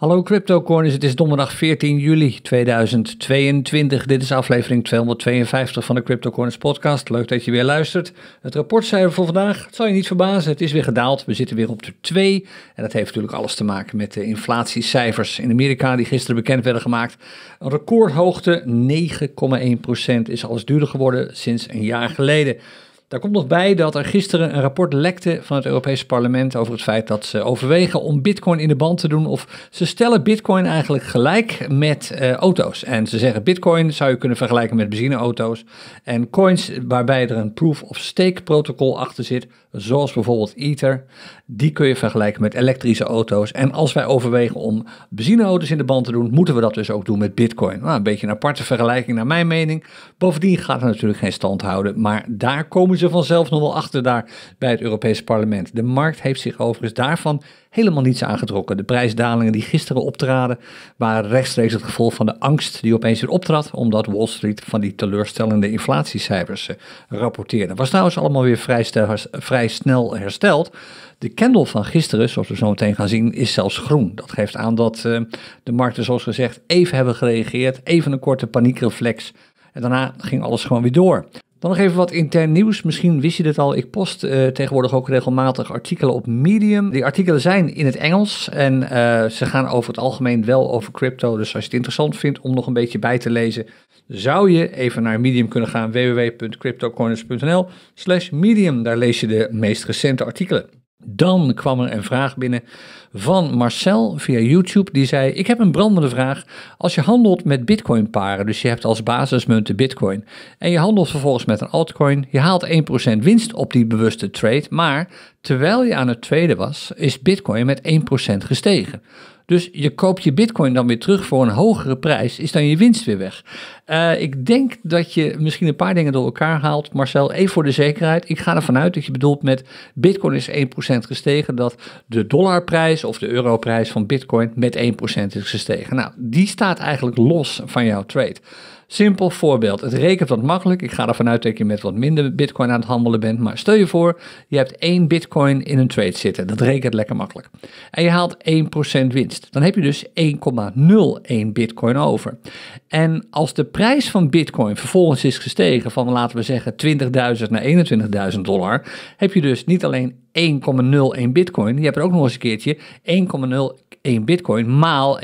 Hallo CryptoCorners, het is donderdag 14 juli 2022. Dit is aflevering 252 van de CryptoCorners podcast. Leuk dat je weer luistert. Het rapportcijfer voor vandaag, zal je niet verbazen, het is weer gedaald. We zitten weer op de 2 en dat heeft natuurlijk alles te maken met de inflatiecijfers in Amerika die gisteren bekend werden gemaakt. Een recordhoogte, 9,1% is alles duurder geworden sinds een jaar geleden. Daar komt nog bij dat er gisteren een rapport lekte van het Europese parlement over het feit dat ze overwegen om bitcoin in de band te doen. Of ze stellen bitcoin eigenlijk gelijk met eh, auto's. En ze zeggen bitcoin zou je kunnen vergelijken met benzineauto's. En coins waarbij er een proof of stake protocol achter zit, zoals bijvoorbeeld Ether, die kun je vergelijken met elektrische auto's. En als wij overwegen om benzineauto's in de band te doen, moeten we dat dus ook doen met bitcoin. Nou, een beetje een aparte vergelijking naar mijn mening. Bovendien gaat het natuurlijk geen stand houden, maar daar komen ze vanzelf nog wel achter daar bij het Europese parlement. De markt heeft zich overigens daarvan helemaal niets aangetrokken. De prijsdalingen die gisteren optraden waren rechtstreeks het gevolg van de angst die opeens weer optrad, omdat Wall Street van die teleurstellende inflatiecijfers eh, rapporteerde. Was trouwens allemaal weer vrij, snel hersteld. De candle van gisteren, zoals we zo meteen gaan zien, is zelfs groen. Dat geeft aan dat eh, de markten, zoals gezegd, even hebben gereageerd, even een korte paniekreflex. En daarna ging alles gewoon weer door. Dan nog even wat intern nieuws. Misschien wist je dit al. Ik post eh, tegenwoordig ook regelmatig artikelen op Medium. Die artikelen zijn in het Engels en eh, ze gaan over het algemeen wel over crypto. Dus als je het interessant vindt om nog een beetje bij te lezen, zou je even naar Medium kunnen gaan. www.cryptocorners.nl slash Medium. Daar lees je de meest recente artikelen. Dan kwam er een vraag binnen van Marcel via YouTube. Die zei: Ik heb een brandende vraag. Als je handelt met Bitcoin-paren, dus je hebt als basismunt de Bitcoin. en je handelt vervolgens met een altcoin. je haalt 1% winst op die bewuste trade. maar terwijl je aan het traden was, is Bitcoin met 1% gestegen. Dus je koopt je bitcoin dan weer terug voor een hogere prijs, is dan je winst weer weg. Eh, ik denk dat je misschien een paar dingen door elkaar haalt. Marcel, even voor de zekerheid. Ik ga ervan uit dat je bedoelt met bitcoin is 1% gestegen, dat de dollarprijs of de europrijs van bitcoin met 1% is gestegen. Nou, die staat eigenlijk los van jouw trade. Simpel voorbeeld. Het rekent wat makkelijk. Ik ga ervan uit dat je met wat minder bitcoin aan het handelen bent. Maar stel je voor, je hebt één bitcoin in een trade zitten. Dat rekent lekker makkelijk. En je haalt 1% winst. Dan heb je dus 1,01 bitcoin over. En als de prijs van bitcoin vervolgens is gestegen van laten we zeggen 20.000 naar 21.000 dollar, heb je dus niet alleen 1,01 bitcoin. Je hebt er ook nog eens een keertje 1,01 bitcoin maal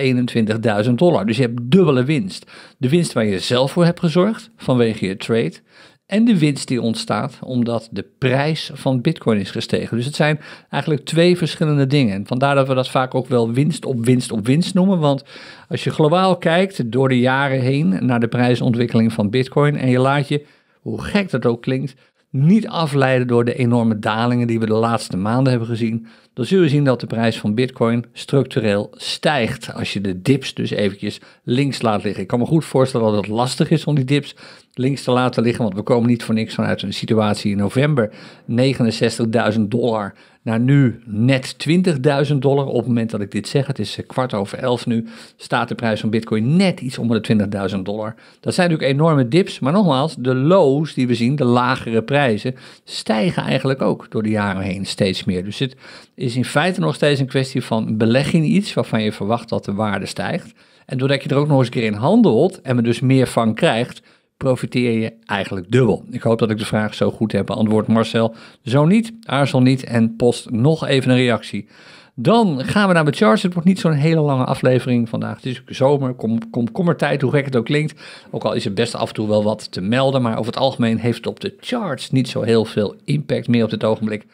21.000 dollar. Dus je hebt dubbele winst. De winst waar je zelf voor hebt gezorgd vanwege je trade. En de winst die ontstaat omdat de prijs van bitcoin is gestegen. Dus het zijn eigenlijk twee verschillende dingen. En vandaar dat we dat vaak ook wel winst op winst op winst noemen. Want als je globaal kijkt door de jaren heen naar de prijsontwikkeling van bitcoin en je laat je, hoe gek dat ook klinkt, niet afleiden door de enorme dalingen die we de laatste maanden hebben gezien, dan zullen we zien dat de prijs van Bitcoin structureel stijgt. Als je de dips dus eventjes links laat liggen. Ik kan me goed voorstellen dat het lastig is om die dips links te laten liggen. Want we komen niet voor niks vanuit een situatie in november 69.000 dollar naar nu net 20.000 dollar. Op het moment dat ik dit zeg, het is eh, kwart over elf nu, staat de prijs van Bitcoin net iets onder de 20.000 dollar. Dat zijn natuurlijk enorme dips, maar nogmaals, de lows die we zien, de lagere prijzen, stijgen eigenlijk ook door de jaren heen steeds meer. Dus het is in feite nog steeds een kwestie van beleg in iets waarvan je verwacht dat de waarde stijgt. En doordat je er ook nog eens een keer in handelt en er dus meer van krijgt, profiteer je eigenlijk dubbel. Ik hoop dat ik de vraag zo goed heb beantwoord, Marcel. Zo niet, aarzel niet en post nog even een reactie. Dan gaan we naar de charts. Het wordt niet zo'n hele lange aflevering vandaag. Het is zomer, kom, kom, tijd hoe gek het ook klinkt. Ook al is het best af en toe wel wat te melden. Maar over het algemeen heeft het op de charts niet zo heel veel impact meer op dit ogenblik.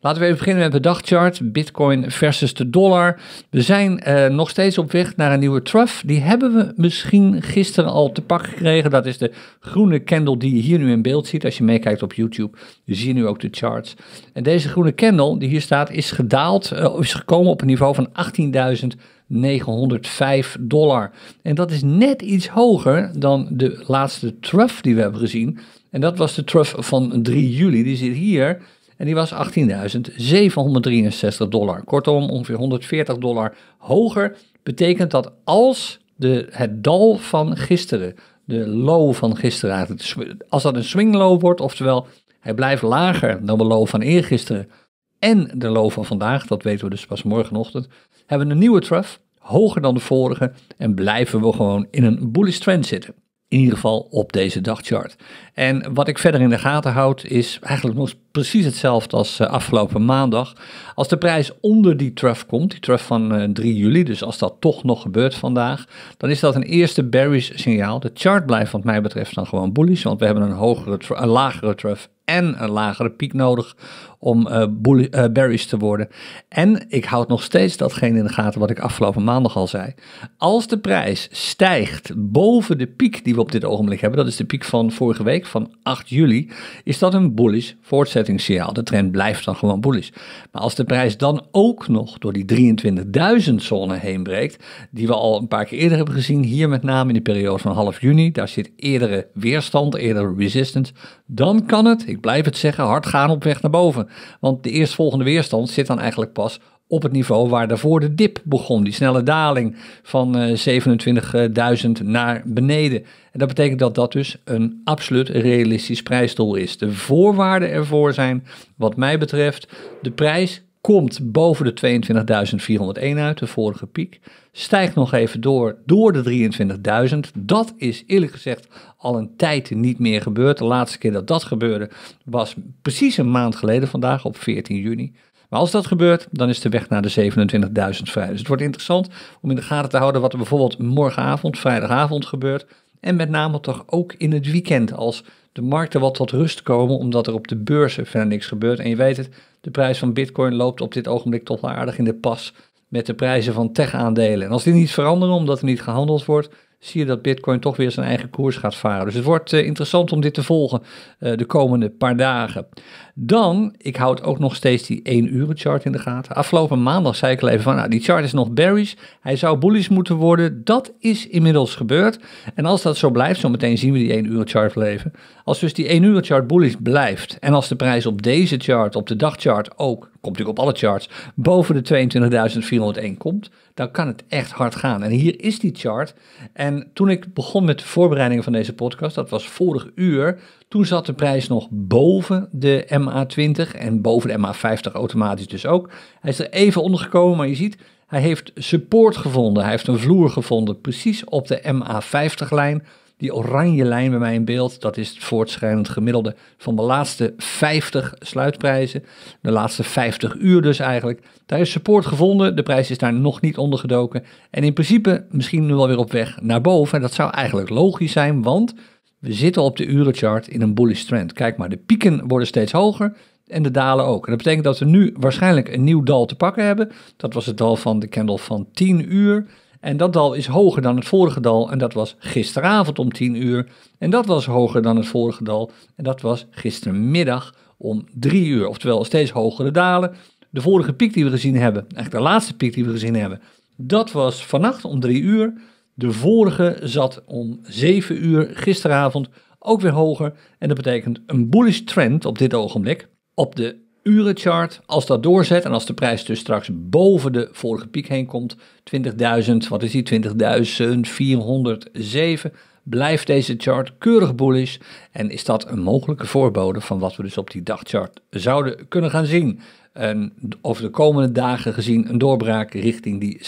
Laten we even beginnen met de dagchart. Bitcoin versus de dollar. We zijn eh, nog steeds op weg naar een nieuwe trough. Die hebben we misschien gisteren al te pak gekregen. Dat is de groene candle die je hier nu in beeld ziet. Als je meekijkt op YouTube, zie je nu ook de charts. En deze groene candle die hier staat, is gedaald, eh, is gekomen op een niveau van 18.905 dollar. En dat is net iets hoger dan de laatste trough die we hebben gezien. En dat was de trough van 3 juli. Die zit hier en die was 18.763 dollar. Kortom, ongeveer 140 dollar hoger. Betekent dat als de, het dal van gisteren, de low van gisteren, als dat een swing low wordt, oftewel hij blijft lager dan de low van eergisteren en de low van vandaag, dat weten we dus pas morgenochtend, hebben we een nieuwe trough, hoger dan de vorige en blijven we gewoon in een bullish trend zitten in ieder geval op deze dagchart. En wat ik verder in de gaten houd is eigenlijk nog precies hetzelfde als eh, afgelopen maandag. Als de prijs onder die trough komt, die trough van 3 eh, juli, dus als dat toch nog gebeurt vandaag, dan is dat een eerste bearish signaal. De chart blijft wat mij betreft dan gewoon bullish, want we hebben een, hogere, een lagere trough en een lagere piek nodig om uh, bully, eh, te worden. En ik houd nog steeds datgene in de gaten wat ik afgelopen maandag al zei. Als de prijs stijgt boven de piek die we op dit ogenblik hebben, dat is de piek van vorige week van 8 juli, is dat een bullish voortzettingssignaal. De trend blijft dan gewoon bullish. Maar als de prijs dan ook nog door die 23.000 zone heen breekt, die we al een paar keer eerder hebben gezien, hier met name in de periode van half juni, daar zit eerdere weerstand, eerdere resistance, dan kan het, ik blijf het zeggen, hard gaan op weg naar boven. Want de eerstvolgende weerstand zit dan eigenlijk pas op het niveau waar daarvoor de dip begon. Die snelle daling van 27.000 eh, naar beneden. En dat betekent dat dat dus een absoluut realistisch prijsdoel is. De voorwaarden ervoor zijn, wat mij betreft, de prijs komt boven de 22.401 uit, de vorige piek. Stijgt nog even door, door de 23.000. Dat is eerlijk gezegd al een tijd niet meer gebeurd. De laatste keer dat dat gebeurde was precies een maand geleden vandaag, op 14 juni. Maar als dat gebeurt, dan is de weg naar de 27.000 vrij. Dus het wordt interessant om in de gaten te houden wat er bijvoorbeeld morgenavond, vrijdagavond gebeurt. En met name toch ook in het weekend als de markten wat tot rust komen omdat er op de beurzen verder niks gebeurt. En je weet het, de prijs van bitcoin loopt op dit ogenblik toch wel aardig in de pas met de prijzen van tech-aandelen. En als die niet veranderen omdat er niet gehandeld wordt, zie je dat Bitcoin toch weer zijn eigen koers gaat varen. Dus het wordt eh, interessant om dit te volgen eh, de komende paar dagen. Dan, ik houd ook nog steeds die 1 uur chart in de gaten. Afgelopen maandag zei ik al even van, nou, die chart is nog bearish. Hij zou bullish moeten worden. Dat is inmiddels gebeurd. En als dat zo blijft, zometeen meteen zien we die 1 uur chart leven. Als dus die 1 uur chart bullish blijft en als de prijs op deze chart, op de dagchart ook, komt natuurlijk op alle charts, boven de 22.401 komt, dan kan het echt hard gaan. En hier is die chart. En toen ik begon met de voorbereidingen van deze podcast, dat was vorig uur, toen zat de prijs nog boven de MA20 en boven de MA50 automatisch dus ook. Hij is er even onder gekomen, maar je ziet, hij heeft support gevonden. Hij heeft een vloer gevonden, precies op de MA50-lijn. Die oranje lijn bij mij in beeld, dat is het voortschrijdend gemiddelde van de laatste 50 sluitprijzen. De laatste 50 uur dus eigenlijk. Daar is support gevonden, de prijs is daar nog niet ondergedoken. En in principe misschien nu wel weer op weg naar boven. En dat zou eigenlijk logisch zijn, want we zitten op de urenchart in een bullish trend. Kijk maar, de pieken worden steeds hoger en de dalen ook. En dat betekent dat we nu waarschijnlijk een nieuw dal te pakken hebben. Dat was het dal van de candle van 10 uur. En dat dal is hoger dan het vorige dal en dat was gisteravond om 10 uur. En dat was hoger dan het vorige dal en dat was gistermiddag om 3 uur. Oftewel steeds hogere dalen. De vorige piek die we gezien hebben, eigenlijk de laatste piek die we gezien hebben, dat was vannacht om 3 uur. De vorige zat om 7 uur gisteravond ook weer hoger. En dat betekent een bullish trend op dit ogenblik op de urenchart, als dat doorzet en als de prijs dus straks boven de vorige piek heen komt, 20.000, wat is die, 20.407, blijft deze chart keurig bullish en is dat een mogelijke voorbode van wat we dus op die dagchart zouden kunnen gaan zien. En over de komende dagen gezien een doorbraak richting die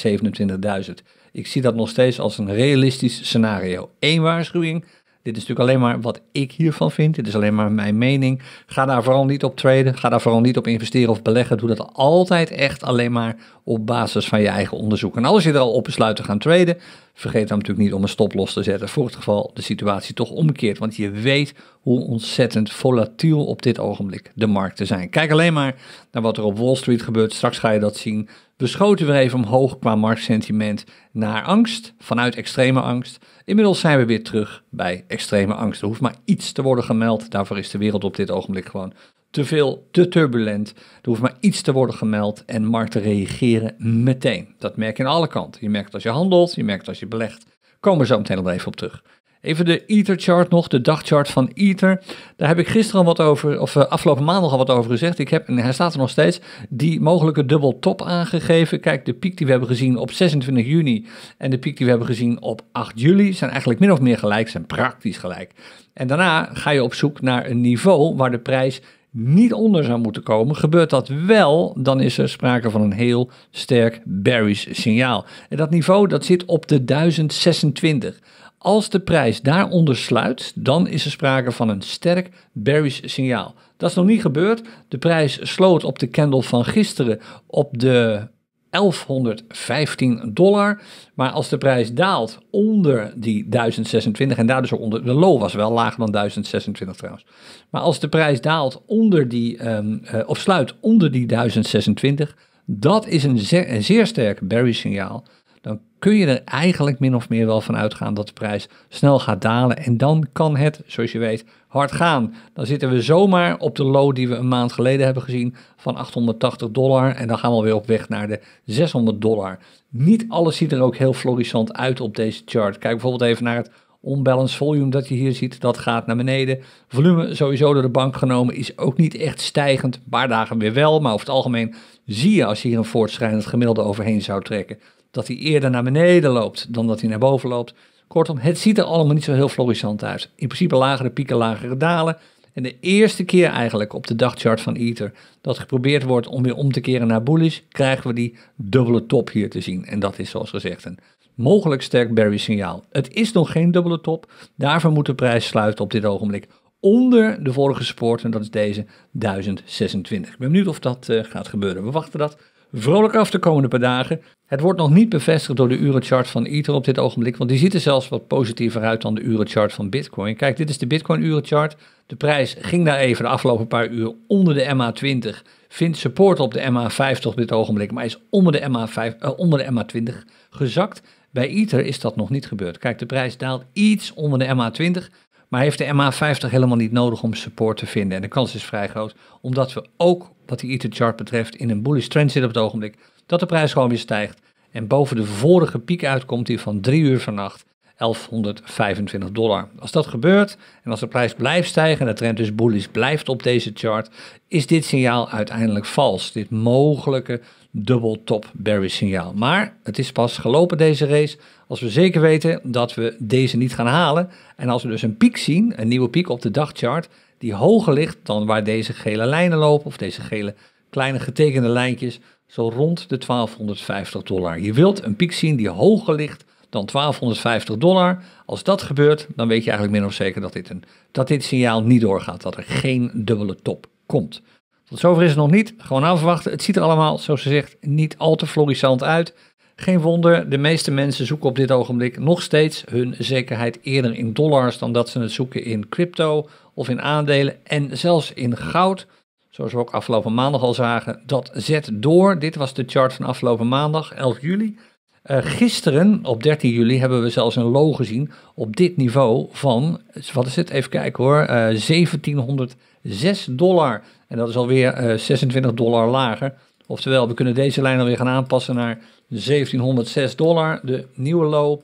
27.000. Ik zie dat nog steeds als een realistisch scenario. Eén waarschuwing, dit is natuurlijk alleen maar wat ik hiervan vind. Dit is alleen maar mijn mening. Ga daar vooral niet op traden. Ga daar vooral niet op investeren of beleggen. Doe dat altijd echt alleen maar op basis van je eigen onderzoek. En als je er al op besluit te gaan traden, vergeet dan natuurlijk niet om een stoploss te zetten. Voor het geval de situatie toch omkeert. Want je weet hoe ontzettend volatiel op dit ogenblik de markten zijn. Kijk alleen maar naar wat er op Wall Street gebeurt. Straks ga je dat zien. We schoten weer even omhoog qua marktsentiment naar angst, vanuit extreme angst. Inmiddels zijn we weer terug bij extreme angst. Er hoeft maar iets te worden gemeld. Daarvoor is de wereld op dit ogenblik gewoon te veel, te turbulent. Er hoeft maar iets te worden gemeld en markten reageren meteen. Dat merk je aan alle kanten. Je merkt het als je handelt, je merkt het als je belegt. Komen we zo meteen nog even op terug. Even de Ether-chart nog, de dagchart van Ether. Daar heb ik gisteren al wat over, of eh, afgelopen maandag al wat over gezegd. Ik heb, en hij staat er nog steeds, die mogelijke dubbel top aangegeven. Kijk, de piek die we hebben gezien op 26 juni en de piek die we hebben gezien op 8 juli zijn eigenlijk min of meer gelijk, zijn praktisch gelijk. En daarna ga je op zoek naar een niveau waar de prijs niet onder zou moeten komen. Gebeurt dat wel, dan is er sprake van een heel sterk bearish signaal. En dat niveau dat zit op de 1026. Als de prijs daaronder sluit, dan is er sprake van een sterk bearish signaal. Dat is nog niet gebeurd. De prijs sloot op de candle van gisteren op de 1115 dollar. Maar als de prijs daalt onder die 1026 en daar dus onder, de low was wel lager dan 1026 trouwens. Maar als de prijs daalt onder die, ehm, eh, of sluit onder die 1026, dat is een, een zeer sterk bearish signaal dan kun je er eigenlijk min of meer wel van uitgaan dat de prijs snel gaat dalen. En dan kan het, zoals je weet, hard gaan. Dan zitten we zomaar op de low die we een maand geleden hebben gezien van 880 dollar. En dan gaan we weer op weg naar de 600 dollar. Niet alles ziet er ook heel florissant uit op deze chart. Kijk bijvoorbeeld even naar het Onbalance volume dat je hier ziet, dat gaat naar beneden. Volume sowieso door de bank genomen is ook niet echt stijgend. Een paar dagen weer wel, maar over het algemeen zie je als je hier een voortschrijdend gemiddelde overheen zou trekken dat hij eerder naar beneden loopt dan dat hij naar boven loopt. Kortom, het ziet er allemaal niet zo heel florissant uit. In principe lagere pieken, lagere dalen. En de eerste keer eigenlijk op de dagchart van Ether dat geprobeerd wordt om weer om te keren naar bullish, krijgen we die dubbele top hier te zien. En dat is zoals gezegd een mogelijk sterk bearish signaal. Het is nog geen dubbele top, daarvoor moet de prijs sluiten op dit ogenblik onder de vorige support en dat is deze 1026. Ik ben benieuwd of dat eh, gaat gebeuren. We wachten dat vrolijk af de komende paar dagen. Het wordt nog niet bevestigd door de urenchart van Ether op dit ogenblik, want die ziet er zelfs wat positiever uit dan de urenchart van Bitcoin. Kijk, dit is de Bitcoin-urenchart. De prijs ging daar even de afgelopen paar uur onder de MA20. Vindt support op de MA50 op dit ogenblik, maar is onder de, MA5, eh, onder de MA20 gezakt. Bij Ether is dat nog niet gebeurd. Kijk, de prijs daalt iets onder de MA20, maar heeft de MA50 helemaal niet nodig om support te vinden? En de kans is vrij groot, omdat we ook wat die Ether chart betreft in een bullish trend zitten op het ogenblik, dat de prijs gewoon weer stijgt en boven de vorige piek uitkomt die van 3 uur vannacht 1125 dollar. Als dat gebeurt en als de prijs blijft stijgen en de trend dus bullish blijft op deze chart, is dit signaal uiteindelijk vals. Dit mogelijke dubbel top Barry signaal. Maar het is pas gelopen deze race als we zeker weten dat we deze niet gaan halen. En als we dus een piek zien, een nieuwe piek op de dagchart, die hoger ligt dan waar deze gele lijnen lopen of deze gele kleine getekende lijntjes, zo rond de 1250 dollar. Je wilt een piek zien die hoger ligt dan 1250 dollar. Als dat gebeurt, dan weet je eigenlijk min of zeker dat dit, een, dat dit signaal niet doorgaat, dat er geen dubbele top komt. Tot zover is het nog niet. Gewoon afwachten. Het ziet er allemaal, zoals ze zegt, niet al te florissant uit. Geen wonder, de meeste mensen zoeken op dit ogenblik nog steeds hun zekerheid eerder in dollars dan dat ze het zoeken in crypto of in aandelen en zelfs in goud. Zoals we ook afgelopen maandag al zagen, dat zet door. Dit was de chart van afgelopen maandag, 11 juli. Eh, gisteren, op 13 juli, hebben we zelfs een low gezien op dit niveau van, wat is het, even kijken hoor, uh, eh, 1706 dollar. En dat is alweer 26 eh, dollar lager. Oftewel, we kunnen deze lijn alweer gaan aanpassen naar 1706 dollar, de nieuwe low.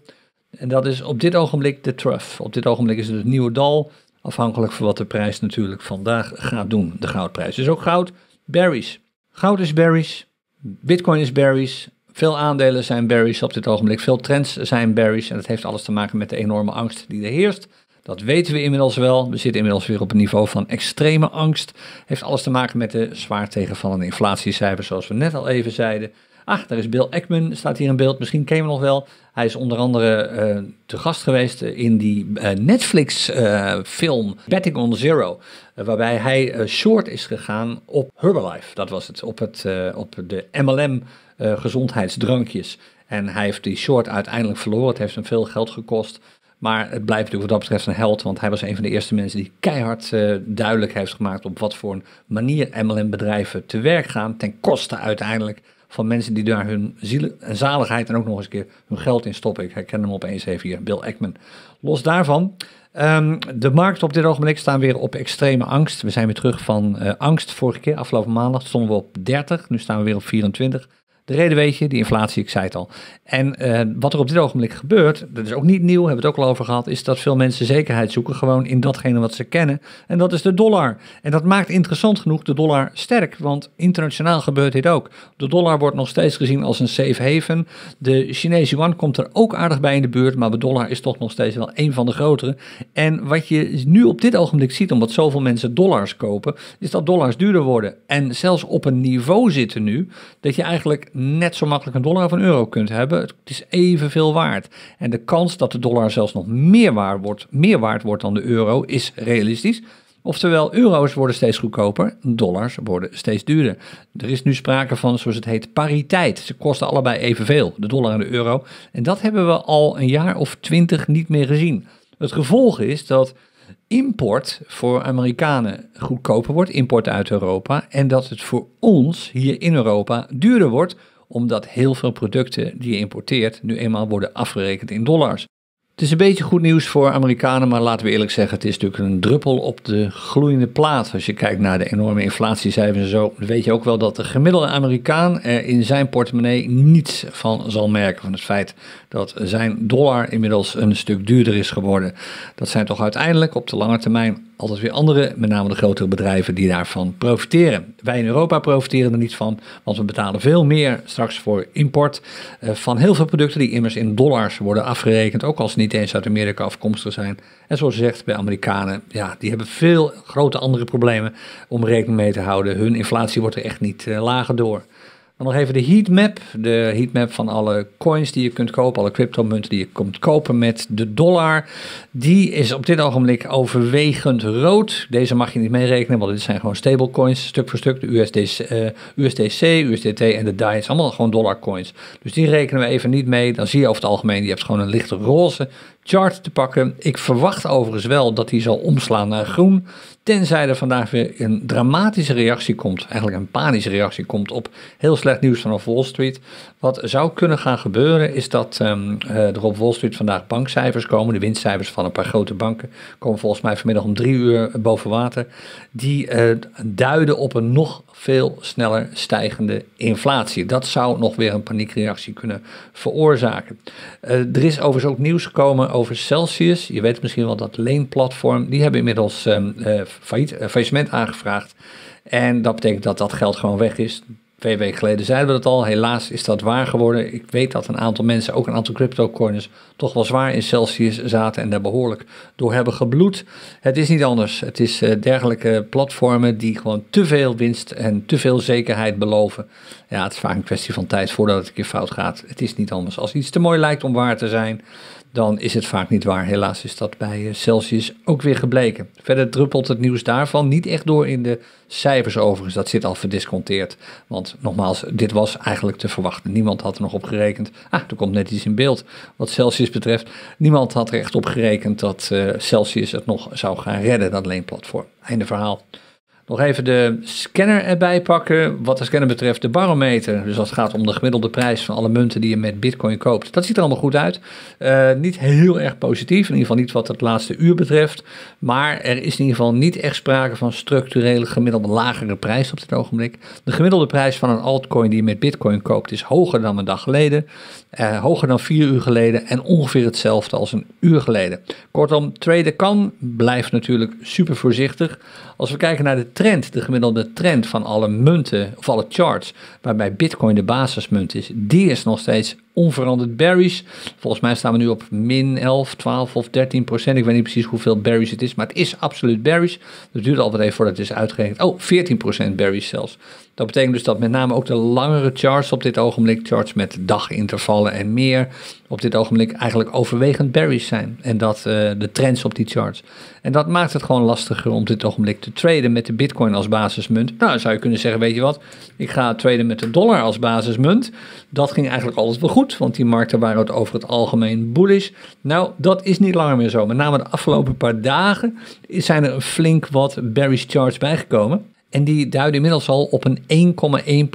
En dat is op dit ogenblik de trough. Op dit ogenblik is het het nieuwe dal, afhankelijk van wat de prijs natuurlijk vandaag gaat doen, de goudprijs. Dus ook goud, berries. Goud is berries, bitcoin is berries, veel aandelen zijn berries op dit ogenblik, veel trends zijn berries. En dat heeft alles te maken met de enorme angst die er heerst dat weten we inmiddels wel. We zitten inmiddels weer op een niveau van extreme angst. Heeft alles te maken met de zwaar tegenvallende inflatiecijfers, zoals we net al even zeiden. Ach, daar is Bill Ekman, staat hier in beeld. Misschien kennen we hem nog wel. Hij is onder andere eh, te gast geweest in die eh, Netflix-film eh, Betting on Zero. waarbij hij short is gegaan op Herbalife. Dat was het, op, het, op de MLM-gezondheidsdrankjes. En hij heeft die short uiteindelijk verloren. Het heeft hem veel geld gekost. Maar het blijft natuurlijk wat dat betreft een held, want hij was een van de eerste mensen die keihard eh, duidelijk heeft gemaakt op wat voor een manier MLM-bedrijven te werk gaan, ten koste uiteindelijk van mensen die daar hun ziel en zaligheid en ook nog eens een keer hun geld in stoppen. Ik herken hem opeens even hier, Bill Ackman. Los daarvan, ehm, de markt op dit ogenblik staan weer op extreme angst. We zijn weer terug van eh, angst vorige keer, afgelopen maandag stonden we op 30, nu staan we weer op 24. De reden weet je, die inflatie, ik zei het al. En eh, wat er op dit ogenblik gebeurt, dat is ook niet nieuw, hebben we het ook al over gehad, is dat veel mensen zekerheid zoeken gewoon in datgene wat ze kennen. En dat is de dollar. En dat maakt interessant genoeg de dollar sterk, want internationaal gebeurt dit ook. De dollar wordt nog steeds gezien als een safe haven. De Chinese yuan komt er ook aardig bij in de buurt, maar de dollar is toch nog steeds wel een van de grotere. En wat je nu op dit ogenblik ziet, omdat zoveel mensen dollars kopen, is dat dollars duurder worden. En zelfs op een niveau zitten nu dat je eigenlijk net zo makkelijk een dollar of een euro kunt hebben. Het is evenveel waard. En de kans dat de dollar zelfs nog meer waard wordt, meer waard wordt dan de euro is realistisch. Oftewel, euro's worden steeds goedkoper, dollars worden steeds duurder. Er is nu sprake van, zoals het heet, pariteit. Ze kosten allebei evenveel, de dollar en de euro. En dat hebben we al een jaar of twintig niet meer gezien. Het gevolg is dat import voor Amerikanen goedkoper wordt, import uit Europa, en dat het voor ons hier in Europa duurder wordt, omdat heel veel producten die je importeert nu eenmaal worden afgerekend in dollars. Het is een beetje goed nieuws voor Amerikanen, maar laten we eerlijk zeggen, het is natuurlijk een druppel op de gloeiende plaat. Als je kijkt naar de enorme inflatiecijfers en zo, weet je ook wel dat de gemiddelde Amerikaan er in zijn portemonnee niets van zal merken. Van het feit dat zijn dollar inmiddels een stuk duurder is geworden. Dat zijn toch uiteindelijk op de lange termijn altijd weer andere, met name de grotere bedrijven, die daarvan profiteren. Wij in Europa profiteren er niet van, want we betalen veel meer straks voor import eh, van heel veel producten die immers in dollars worden afgerekend, ook als ze niet eens uit Amerika afkomstig zijn. En zoals gezegd, bij Amerikanen, ja, die hebben veel grote andere problemen om rekening mee te houden. Hun inflatie wordt er echt niet eh, lager door. Dan nog even de heatmap. De heatmap van alle coins die je kunt kopen, alle cryptomunten die je kunt kopen met de dollar. Die is op dit ogenblik overwegend rood. Deze mag je niet meerekenen, want dit zijn gewoon stablecoins, stuk voor stuk. De USDC, eh, uh, USDC, USDT en de DAI is allemaal gewoon dollarcoins. Dus die rekenen we even niet mee. Dan zie je over het algemeen, je hebt gewoon een lichte roze chart te pakken. Ik verwacht overigens wel dat die zal omslaan naar groen. Tenzij er vandaag weer een dramatische reactie komt, eigenlijk een panische reactie komt op heel slecht nieuws vanaf Wall Street. Wat zou kunnen gaan gebeuren is dat ehm, eh, er op Wall Street vandaag bankcijfers komen. De winstcijfers van een paar grote banken komen volgens mij vanmiddag om drie uur boven water. Die eh, duiden op een nog veel sneller stijgende inflatie. Dat zou nog weer een paniekreactie kunnen veroorzaken. Eh, er is overigens ook nieuws gekomen over Celsius. Je weet misschien wel dat leenplatform. Die hebben inmiddels um, failliet, eh, faillissement aangevraagd. En dat betekent dat dat geld gewoon weg is. Twee weken geleden zeiden we dat al. Helaas is dat waar geworden. Ik weet dat een aantal mensen, ook een aantal cryptocoins, toch wel zwaar in Celsius zaten en daar behoorlijk door hebben gebloed. Het is niet anders. Het is eh, dergelijke platformen die gewoon te veel winst en te veel zekerheid beloven. Ja, het is vaak een kwestie van tijd voordat het een keer fout gaat. Het is niet anders. Als iets te mooi lijkt om waar te zijn, dan is het vaak niet waar. Helaas is dat bij eh, Celsius ook weer gebleken. Verder druppelt het nieuws daarvan niet echt door in de cijfers overigens. Dat zit al verdisconteerd. Want nogmaals, dit was eigenlijk te verwachten. Niemand had er nog op gerekend. Ah, er komt net iets in beeld wat Celsius betreft. Niemand had er echt op gerekend dat eh, Celsius het nog zou gaan redden, dat leenplatform. Einde verhaal. Nog even de scanner erbij pakken. Wat de scanner betreft, de barometer. Dus als het gaat om de gemiddelde prijs van alle munten die je met Bitcoin koopt. Dat ziet er allemaal goed uit. Eh, niet heel erg positief. In ieder geval niet wat het laatste uur betreft. Maar er is in ieder geval niet echt sprake van structurele gemiddelde lagere prijs op dit ogenblik. De gemiddelde prijs van een altcoin die je met Bitcoin koopt is hoger dan een dag geleden eh, hoger dan vier uur geleden en ongeveer hetzelfde als een uur geleden. Kortom, traden kan, blijft natuurlijk super voorzichtig. Als we kijken naar de trend, de gemiddelde trend van alle munten of alle charts, waarbij Bitcoin de basismunt is, die is nog steeds onveranderd berries. Volgens mij staan we nu op min 11, 12 of 13 procent. Ik weet niet precies hoeveel berries het is, maar het is absoluut berries. Dat duurt altijd even voordat het is uitgerekend. Oh, 14 procent berries zelfs. Dat betekent dus dat met name ook de langere charts op dit ogenblik, charts met dagintervallen en meer, op dit ogenblik eigenlijk overwegend bearish zijn. En dat eh, de trends op die charts. En dat maakt het gewoon lastiger om dit ogenblik te traden met de bitcoin als basismunt. Nou, zou je kunnen zeggen, weet je wat, ik ga traden met de dollar als basismunt. Dat ging eigenlijk alles wel goed, want die markten waren het over het algemeen bullish. Nou, dat is niet langer meer zo. Met name de afgelopen paar dagen zijn er flink wat bearish charts bijgekomen. En die duiden inmiddels al op een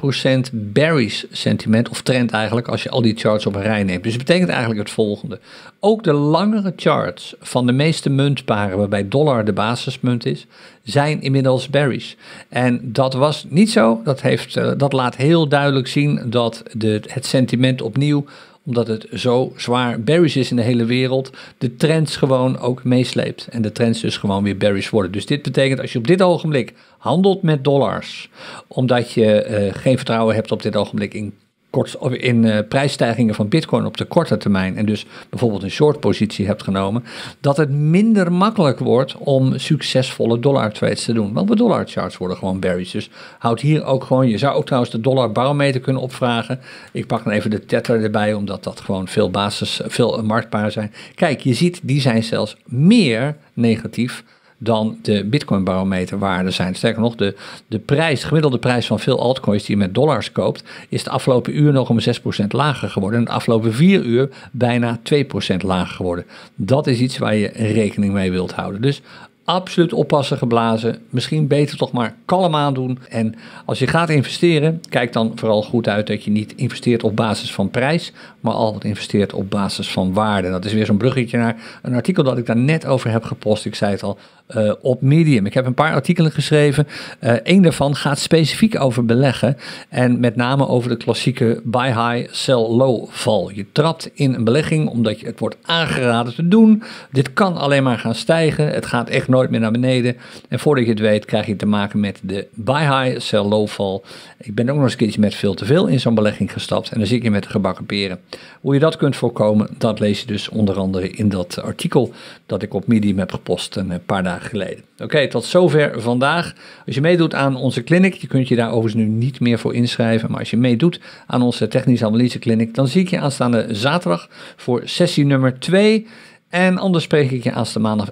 1,1% bearish sentiment, of trend eigenlijk, als je al die charts op een rij neemt. Dus dat betekent eigenlijk het volgende. Ook de langere charts van de meeste muntparen, waarbij dollar de basismunt is, zijn inmiddels bearish. En dat was niet zo. Dat, heeft, eh, dat laat heel duidelijk zien dat de, het sentiment opnieuw omdat het zo zwaar bearish is in de hele wereld, de trends gewoon ook meesleept. En de trends dus gewoon weer bearish worden. Dus dit betekent als je op dit ogenblik handelt met dollars, omdat je eh, geen vertrouwen hebt op dit ogenblik in kort, in eh, prijsstijgingen van bitcoin op de korte termijn en dus bijvoorbeeld een short positie hebt genomen, dat het minder makkelijk wordt om succesvolle dollar trades te doen. Want de dollar charts worden gewoon berries. Dus houd hier ook gewoon, je zou ook trouwens de dollar barometer kunnen opvragen. Ik pak dan even de tether erbij, omdat dat gewoon veel basis, veel marktbaar zijn. Kijk, je ziet, die zijn zelfs meer negatief dan de Bitcoin barometerwaarden zijn. Sterker nog, de, de prijs, gemiddelde prijs van veel altcoins die je met dollars koopt, is de afgelopen uur nog om 6% lager geworden. En de afgelopen vier uur bijna 2% lager geworden. Dat is iets waar je rekening mee wilt houden. Dus absoluut oppassen geblazen. Misschien beter toch maar kalm aandoen. En als je gaat investeren, kijk dan vooral goed uit dat je niet investeert op basis van prijs, maar altijd investeert op basis van waarde. Dat is weer zo'n bruggetje naar een artikel dat ik daar net over heb gepost. Ik zei het al, eh, op Medium. Ik heb een paar artikelen geschreven. Eén eh, daarvan gaat specifiek over beleggen. En met name over de klassieke buy high, sell low val. Je trapt in een belegging omdat je, het wordt aangeraden te doen. Dit kan alleen maar gaan stijgen. Het gaat echt nooit meer naar beneden. En voordat je het weet krijg je te maken met de buy high, sell low val. Ik ben ook nog eens een keertje met veel te veel in zo'n belegging gestapt. En dan zit je met de gebakken peren. Hoe je dat kunt voorkomen, dat lees je dus onder andere in dat artikel dat ik op Medium heb gepost een eh, paar dagen geleden. Oké, tot zover vandaag. Als je meedoet aan onze clinic, je kunt je daar overigens nu niet meer voor inschrijven, maar als je meedoet aan onze technische analyse clinic, dan zie ik je aanstaande zaterdag voor sessie nummer 2. En anders spreek ik je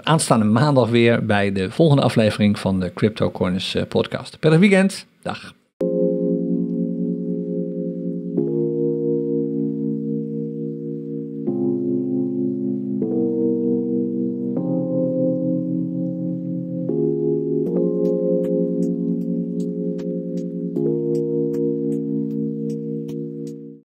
aanstaande maandag, weer bij de volgende aflevering van de Crypto Corners eh, podcast. Per weekend, dag.